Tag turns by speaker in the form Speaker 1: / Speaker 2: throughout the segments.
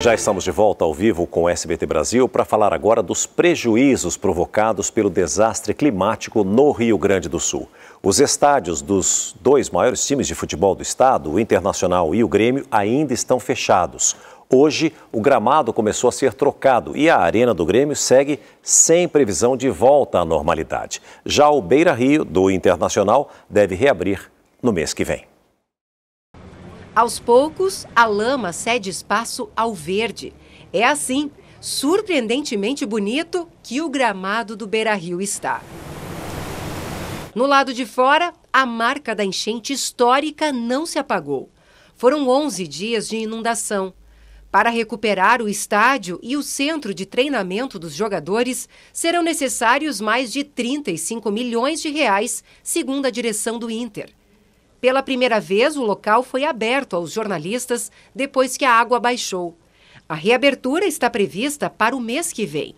Speaker 1: Já estamos de volta ao vivo com o SBT Brasil para falar agora dos prejuízos provocados pelo desastre climático no Rio Grande do Sul. Os estádios dos dois maiores times de futebol do estado, o Internacional e o Grêmio, ainda estão fechados. Hoje, o gramado começou a ser trocado e a Arena do Grêmio segue sem previsão de volta à normalidade. Já o Beira Rio, do Internacional, deve reabrir no mês que vem.
Speaker 2: Aos poucos, a lama cede espaço ao verde. É assim, surpreendentemente bonito, que o gramado do Beira Rio está. No lado de fora, a marca da enchente histórica não se apagou. Foram 11 dias de inundação. Para recuperar o estádio e o centro de treinamento dos jogadores, serão necessários mais de 35 milhões de reais, segundo a direção do Inter. Pela primeira vez, o local foi aberto aos jornalistas depois que a água baixou. A reabertura está prevista para o mês que vem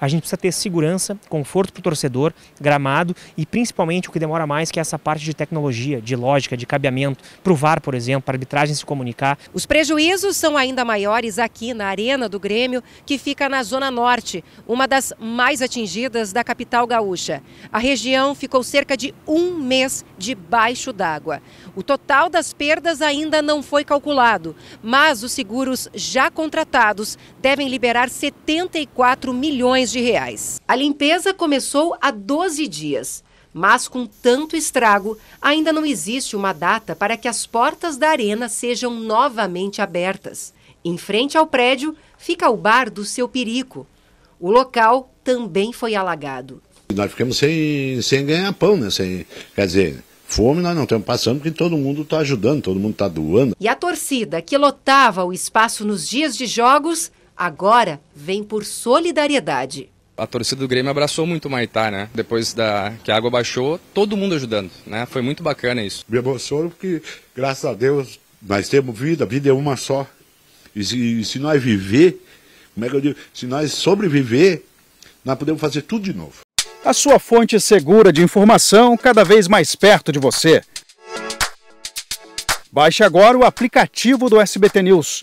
Speaker 1: a gente precisa ter segurança, conforto para o torcedor, gramado e principalmente o que demora mais, que é essa parte de tecnologia, de lógica, de cabeamento, para o VAR, por exemplo, para a arbitragem se comunicar. Os
Speaker 2: prejuízos são ainda maiores aqui na Arena do Grêmio, que fica na Zona Norte, uma das mais atingidas da capital gaúcha. A região ficou cerca de um mês debaixo d'água. O total das perdas ainda não foi calculado, mas os seguros já contratados devem liberar 74 milhões milhões de reais. A limpeza começou há 12 dias, mas com tanto estrago, ainda não existe uma data para que as portas da arena sejam novamente abertas. Em frente ao prédio fica o bar do seu perico. O local também foi alagado.
Speaker 3: Nós ficamos sem, sem ganhar pão, né? Sem, quer dizer, Fome nós não estamos passando porque todo mundo está ajudando, todo mundo está doando.
Speaker 2: E a torcida que lotava o espaço nos dias de jogos Agora vem por solidariedade
Speaker 3: a torcida do Grêmio abraçou muito o Maitá, né? Depois da que a água baixou, todo mundo ajudando, né? Foi muito bacana isso. Me emociono porque, graças a Deus, nós temos vida, a vida é uma só. E se, se nós viver, como é que eu digo? Se nós sobreviver, nós podemos fazer tudo de novo. A sua fonte segura de informação cada vez mais perto de você. Baixe agora o aplicativo do SBT News.